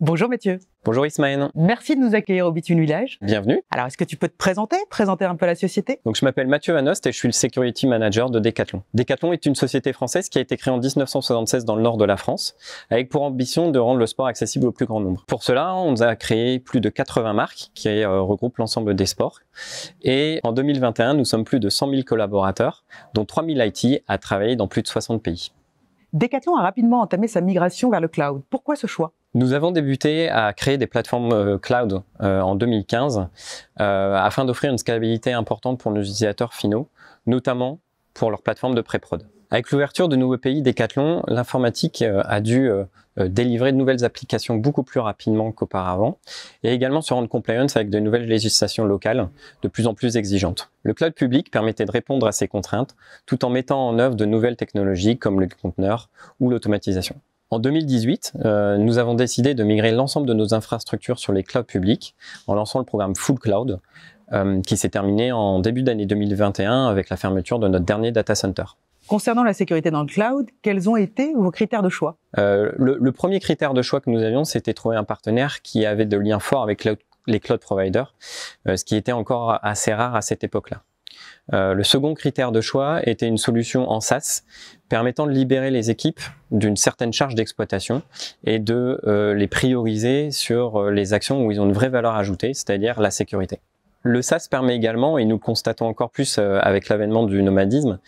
Bonjour Mathieu. Bonjour Ismaël. Merci de nous accueillir au Bitune Village. Bienvenue. Alors, est-ce que tu peux te présenter, présenter un peu la société Donc, je m'appelle Mathieu Anost et je suis le Security Manager de Decathlon. Decathlon est une société française qui a été créée en 1976 dans le nord de la France, avec pour ambition de rendre le sport accessible au plus grand nombre. Pour cela, on a créé plus de 80 marques qui euh, regroupent l'ensemble des sports. Et en 2021, nous sommes plus de 100 000 collaborateurs, dont 3 000 IT à travailler dans plus de 60 pays. Decathlon a rapidement entamé sa migration vers le cloud. Pourquoi ce choix nous avons débuté à créer des plateformes euh, cloud euh, en 2015 euh, afin d'offrir une scalabilité importante pour nos utilisateurs finaux, notamment pour leurs plateforme de pré-prod. Avec l'ouverture de nouveaux pays Decathlon, l'informatique a dû délivrer de nouvelles applications beaucoup plus rapidement qu'auparavant et également se rendre compliance avec de nouvelles législations locales de plus en plus exigeantes. Le cloud public permettait de répondre à ces contraintes tout en mettant en œuvre de nouvelles technologies comme le conteneur ou l'automatisation. En 2018, euh, nous avons décidé de migrer l'ensemble de nos infrastructures sur les clouds publics en lançant le programme Full Cloud, euh, qui s'est terminé en début d'année 2021 avec la fermeture de notre dernier data center. Concernant la sécurité dans le cloud, quels ont été vos critères de choix euh, le, premier critère de choix que nous avions, c'était trouver un partenaire qui avait de liens forts avec les cloud providers, ce qui était encore assez rare à cette époque-là. Euh, le second critère de choix était une solution en SaaS permettant de libérer les équipes d'une certaine charge d'exploitation et de euh, les prioriser sur euh, les actions où ils ont une vraie valeur ajoutée, c'est-à-dire la sécurité. Le SaaS permet également, et nous le constatons encore plus avec l'avènement du nomadisme,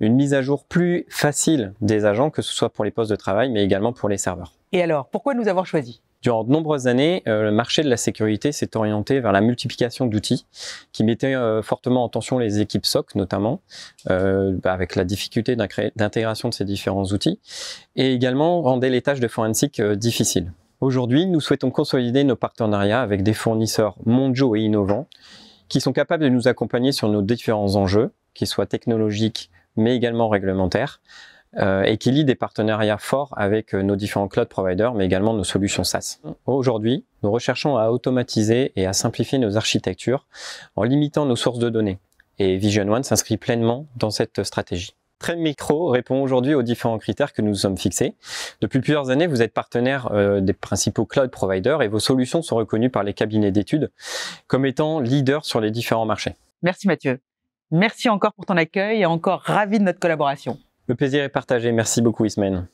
une mise à jour plus facile des agents, que ce soit pour les postes de travail, mais également pour les serveurs. Et alors, pourquoi nous avoir choisis Durant de nombreuses années, euh, le marché de la sécurité s'est orienté vers la multiplication d'outils qui mettaient euh, fortement en tension les équipes SOC notamment, euh, bah, avec la difficulté d'intégration de ces différents outils, et également rendait les tâches de forensique difficiles. Aujourd'hui, nous souhaitons consolider nos partenariats avec des fournisseurs mondiaux et innovants qui sont capables de nous accompagner sur nos différents enjeux, qu'ils soient technologiques mais également réglementaires, euh, et qui lie des partenariats forts avec euh, nos différents cloud providers, mais également nos solutions SaaS. Aujourd'hui, nous recherchons à automatiser et à simplifier nos architectures en limitant nos sources de données. Et Vision One s'inscrit pleinement dans cette stratégie. Trend Micro répond aujourd'hui aux différents critères que nous nous sommes fixés. Depuis plusieurs années, vous êtes partenaire euh, des principaux cloud providers et vos solutions sont reconnues par les cabinets d'études comme étant leaders sur les différents marchés. Merci Mathieu. Merci encore pour ton accueil et encore ravi de notre collaboration. Le plaisir est partagé. Merci beaucoup, Ismaël.